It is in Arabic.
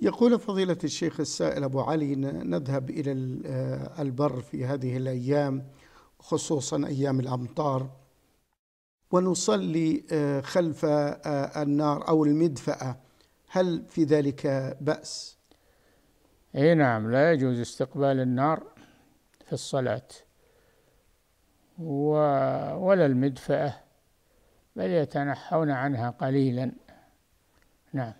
يقول فضيلة الشيخ السائل أبو علي نذهب إلى آه، البر في هذه الأيام خصوصا أيام الأمطار ونصلي آه، خلف آه، النار أو المدفأة هل في ذلك بأس؟ أي نعم لا يجوز استقبال النار في الصلاة ولا المدفأة بل يتنحون عنها قليلا نعم